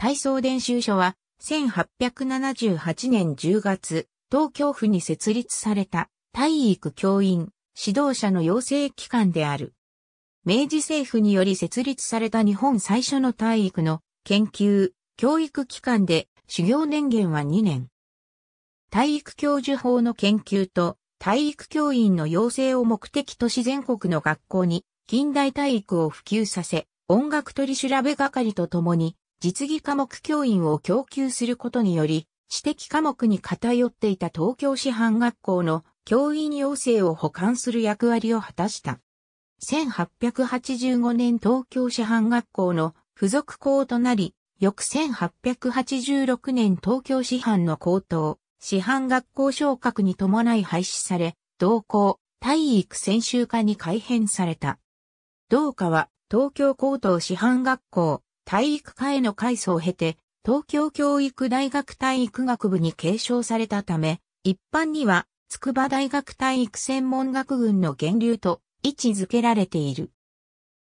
体操練習所は、1878年10月、東京府に設立された体育教員、指導者の養成機関である。明治政府により設立された日本最初の体育の研究、教育機関で修行年限は2年。体育教授法の研究と体育教員の養成を目的とし全国の学校に近代体育を普及させ、音楽取り調べ係とともに実技科目教員を供給することにより、知的科目に偏っていた東京師範学校の教員養成を補完する役割を果たした。1885年東京師範学校の付属校となり、翌1886年東京師範の高等、師範学校昇格に伴い廃止され、同校、体育専修科に改編された。同科は東京高等師範学校、体育科への改装を経て、東京教育大学体育学部に継承されたため、一般には筑波大学体育専門学群の源流と位置づけられている。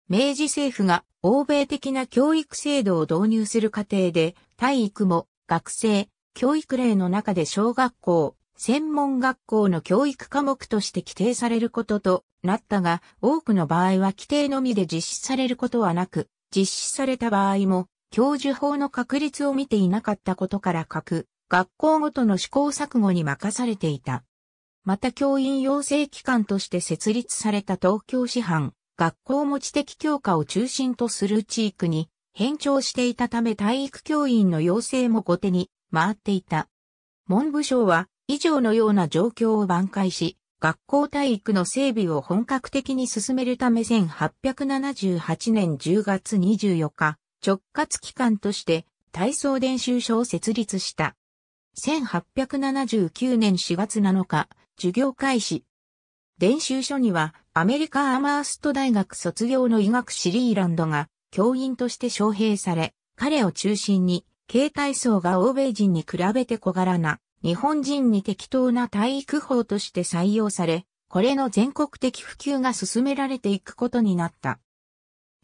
明治政府が欧米的な教育制度を導入する過程で、体育も学生、教育例の中で小学校、専門学校の教育科目として規定されることとなったが、多くの場合は規定のみで実施されることはなく、実施された場合も、教授法の確立を見ていなかったことから書く、学校ごとの試行錯誤に任されていた。また教員養成機関として設立された東京師範、学校も知的教科を中心とする地域に変調していたため体育教員の養成も後手に回っていた。文部省は以上のような状況を挽回し、学校体育の整備を本格的に進めるため1878年10月24日、直轄機関として体操練習所を設立した。1879年4月7日、授業開始。練習所にはアメリカ・アマースト大学卒業の医学シリーランドが教員として招聘され、彼を中心に、軽体操が欧米人に比べて小柄な日本人に適当な体育法として採用され、これの全国的普及が進められていくことになった。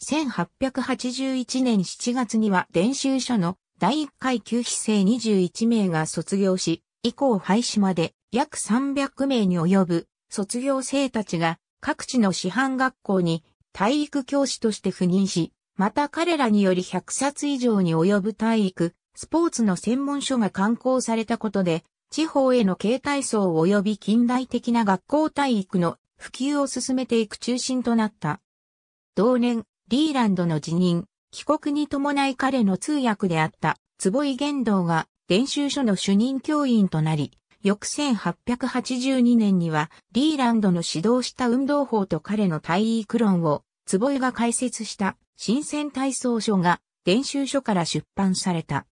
1881年7月には練習所の第1回級止生21名が卒業し、以降廃止まで約300名に及ぶ卒業生たちが各地の師範学校に体育教師として赴任し、また彼らにより100冊以上に及ぶ体育、スポーツの専門書が刊行されたことで、地方への携帯層及び近代的な学校体育の普及を進めていく中心となった。同年、リーランドの辞任、帰国に伴い彼の通訳であった坪井玄道が練習所の主任教員となり、翌1882年にはリーランドの指導した運動法と彼の体育論を坪井が解説した新鮮体操書が練習所から出版された。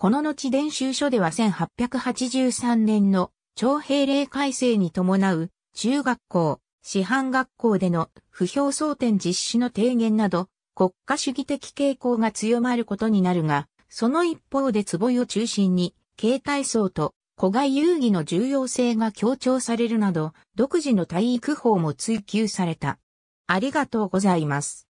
この後伝習書では1883年の徴兵令改正に伴う中学校、師範学校での不評争点実施の提言など国家主義的傾向が強まることになるが、その一方で壺井を中心に、携帯層と子が遊戯の重要性が強調されるなど、独自の体育法も追求された。ありがとうございます。